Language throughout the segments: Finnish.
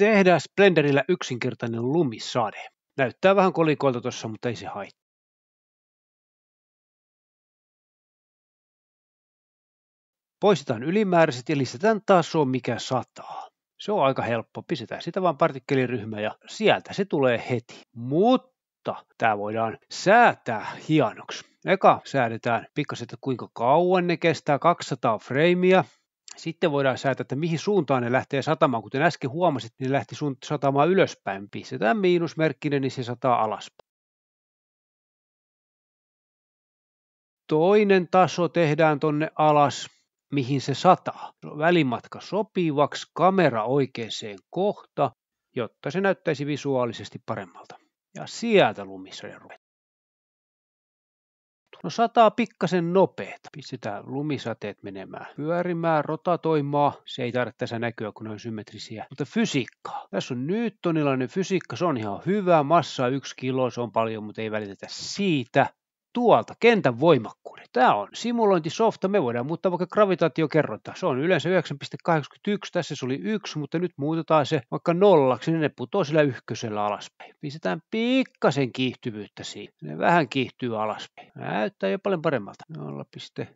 tehdä Splenderillä yksinkertainen lumisade. Näyttää vähän kolikoilta tuossa, mutta ei se haittaa. Poistetaan ylimääräiset ja lisätään taso, mikä sataa. Se on aika helppo. Pistetään sitä vaan partikkeliryhmä ja sieltä se tulee heti. Mutta tämä voidaan säätää hienoksi. Eka säädetään pikkasen, että kuinka kauan ne kestää 200 freimiä. Sitten voidaan säätää, että mihin suuntaan ne lähtee satamaan. Kuten äsken huomasit, niin ne lähti satamaan ylöspäin. Pistetään miinusmerkkinen, niin se sataa alaspäin. Toinen taso tehdään tonne alas, mihin se sataa. Välimatka sopivaksi, kamera oikeaan kohta, jotta se näyttäisi visuaalisesti paremmalta. Ja sieltä lumisoja ruvetaan tapahtuu? No sataa pikkasen nopeeta. Pistetään lumisateet menemään pyörimään, rotatoimaa. Se ei tarvitse tässä näkyä, kun ne on symmetrisiä. Mutta fysiikkaa. Tässä on newtonilainen fysiikka, se on ihan hyvä. Massa yksi kilo, se on paljon, mutta ei välitetä siitä tuolta kentän voimakkuuden. Tämä on simulointisofta, me voidaan muuttaa vaikka gravitaatiokerrointa. Se on yleensä 9.81, tässä se oli 1, mutta nyt muutetaan se vaikka nollaksi, niin ne putoo sillä ykkösellä alaspäin. Pistetään pikkasen kiihtyvyyttä siihen. Ne vähän kiihtyy alaspäin. Näyttää jo paljon paremmalta. 0,05.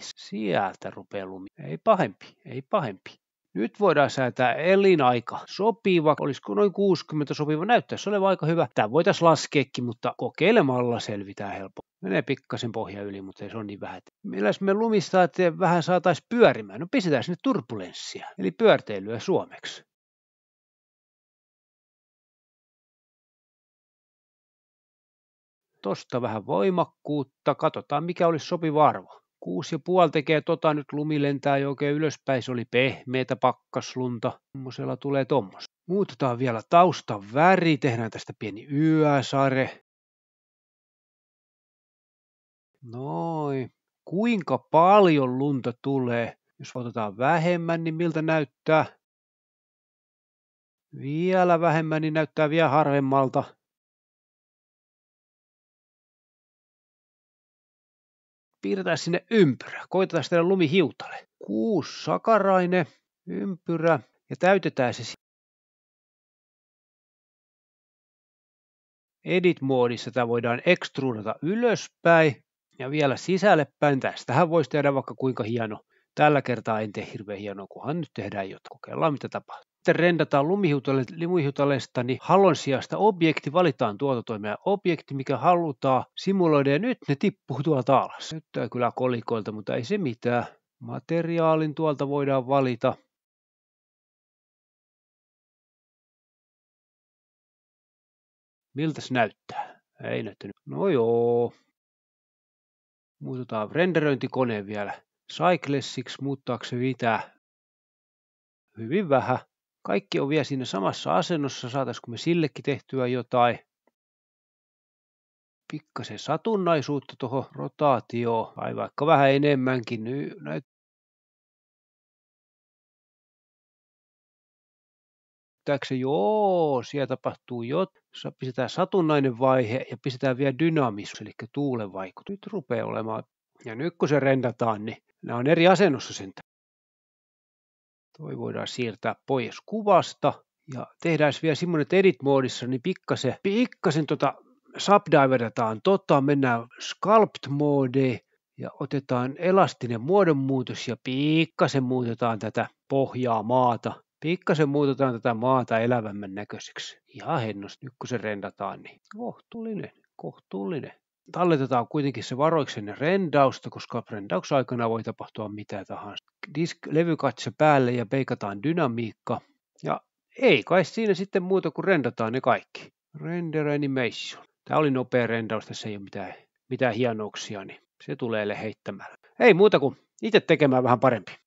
Sieltä rupeaa lumi. Ei pahempi, ei pahempi. Nyt voidaan säätää elinaika sopiva, olisiko noin 60 sopiva, näyttäisi olevan aika hyvä. Tämä voitaisiin laskeekin, mutta kokeilemalla selvitään helppo. Menee pikkasen pohja yli, mutta ei se on niin vähän. Milläs me lumistaateen vähän saataisiin pyörimään? No pistetään sinne turbulenssia, eli pyörteilyä suomeksi. Tosta vähän voimakkuutta, katsotaan mikä olisi sopiva arvo. Kuusi ja puoli tekee tota, nyt lumi lentää jo oikein ylöspäin, se oli pehmeitä pakkaslunta. Semmoisella tulee tommos. Muutetaan vielä taustan väri, tehdään tästä pieni yösare. Noin. Kuinka paljon lunta tulee? Jos otetaan vähemmän, niin miltä näyttää? Vielä vähemmän, niin näyttää vielä harvemmalta. piirretään sinne ympyrä. Koitetaan tehdä lumihiutale. Kuusi sakarainen, ympyrä ja täytetään se Edit-moodissa tämä voidaan extrudata ylöspäin ja vielä sisälle päin. Tästähän voisi tehdä vaikka kuinka hieno. Tällä kertaa en tee hirveän hienoa, kunhan nyt tehdään jotain. Kokeillaan mitä tapahtuu sitten rendataan lumihiutaleista, niin halon sijasta objekti, valitaan tuototoimia objekti, mikä halutaan simuloida, ja nyt ne tippuu tuolta alas. Nyt kyllä kolikoilta, mutta ei se mitään. Materiaalin tuolta voidaan valita. Miltä se näyttää? Ei näyttänyt. No joo. Muutetaan renderöintikone vielä. Cyclessiksi muuttaako se mitä? Hyvin vähän. Kaikki on vielä siinä samassa asennossa, saataisiko me sillekin tehtyä jotain. Pikkasen satunnaisuutta tuohon rotaatioon, tai vaikka vähän enemmänkin. Nyt niin näyttääkö joo, siellä tapahtuu jo. pistetään satunnainen vaihe ja pistetään vielä dynaamisuus, eli tuulen vaikutus. Nyt rupeaa olemaan, ja nyt kun se rendataan, niin nämä on eri asennossa sentään. Toi voidaan siirtää pois kuvasta. Ja tehdään vielä semmoinen, että edit-moodissa niin pikkasen, pikkasen tota subdiverataan tota, mennään sculpt mode ja otetaan elastinen muodonmuutos ja pikkasen muutetaan tätä pohjaa maata. Pikkasen muutetaan tätä maata elävämmän näköiseksi. Ihan hennosti, nyt kun se rendataan, niin kohtuullinen, kohtuullinen. Talletetaan kuitenkin se varoiksenne rendausta, koska aikana voi tapahtua mitä tahansa disk, levykatse päälle ja peikataan dynamiikka. Ja ei kai siinä sitten muuta kuin rendataan ne kaikki. Render animation. Tämä oli nopea rendaus, tässä ei ole mitään, mitään hienouksia, niin se tulee heittämällä. Ei muuta kuin itse tekemään vähän parempi.